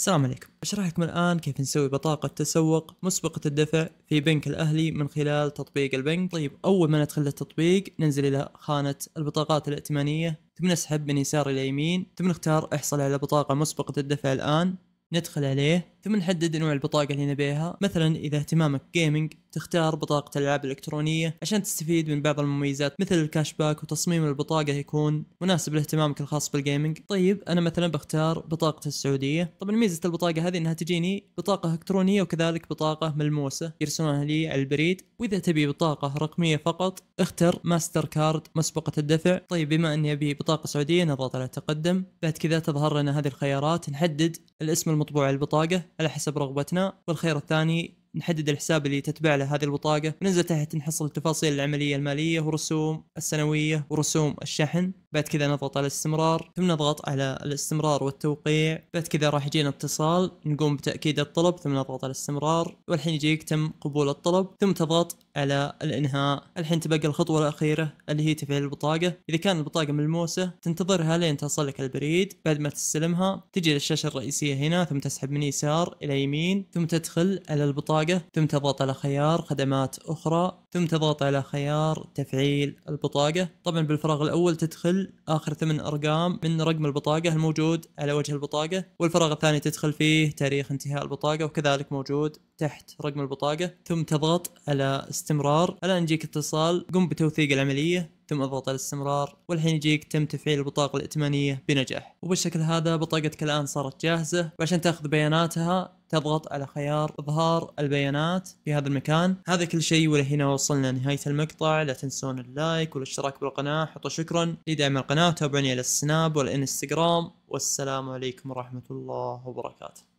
السلام عليكم أشرح لكم الآن كيف نسوي بطاقة تسوق مسبقة الدفع في بنك الأهلي من خلال تطبيق البنك طيب أول ما ندخل التطبيق ننزل إلى خانة البطاقات الائتمانية ثم نسحب من يسار إلى يمين ثم نختار احصل على بطاقة مسبقة الدفع الآن ندخل عليه ثم نحدد نوع البطاقة اللي نبيها مثلا إذا اهتمامك جيمنج تختار بطاقة الألعاب الإلكترونية عشان تستفيد من بعض المميزات مثل الكاش باك وتصميم البطاقة يكون مناسب لاهتمامك الخاص بالجيمنج طيب أنا مثلا بختار بطاقة السعودية طبعا ميزة البطاقة هذه أنها تجيني بطاقة إلكترونية وكذلك بطاقة ملموسة يرسلونها لي على البريد وإذا تبي بطاقة رقمية فقط اختر ماستر كارد مسبقة الدفع طيب بما أني أبي بطاقة سعودية نضغط على تقدم بعد كذا تظهر لنا هذه الخيارات نحدد الاسم المطبوع على البطاقة على حسب رغبتنا والخيار الثاني نحدد الحساب اللي تتبع له هذه البطاقة وننزل تحت نحصل تفاصيل العملية المالية ورسوم السنوية ورسوم الشحن بعد كذا نضغط على الاستمرار ثم نضغط على الاستمرار والتوقيع بعد كذا راح يجينا اتصال نقوم بتأكيد الطلب ثم نضغط على الاستمرار والحين يجيك تم قبول الطلب ثم تضغط على الانهاء الحين تبقى الخطوة الأخيرة اللي هي تفعيل البطاقة إذا كان البطاقة ملموسة تنتظرها لين تصل لك البريد بعد ما تستلمها تجي للشاشة الرئيسية هنا ثم تسحب من يسار إلى يمين ثم تدخل على البطاقة ثم تضغط على خيار خدمات أخرى ثم تضغط على خيار تفعيل البطاقة طبعا بالفراغ الأول تدخل اخر ثمان ارقام من رقم البطاقه الموجود على وجه البطاقه والفراغ الثاني تدخل فيه تاريخ انتهاء البطاقه وكذلك موجود تحت رقم البطاقه ثم تضغط على استمرار الان يجيك اتصال قم بتوثيق العمليه ثم اضغط على الاستمرار والحين يجيك تم تفعيل البطاقة الائتمانية بنجاح وبالشكل هذا بطاقتك الآن صارت جاهزة وعشان تاخذ بياناتها تضغط على خيار إظهار البيانات في هذا المكان هذا كل شيء ولهنا وصلنا نهاية المقطع لا تنسون اللايك والاشتراك بالقناة حطوا شكرا لدعم القناة تابعوني على السناب والإنستغرام والسلام عليكم ورحمة الله وبركاته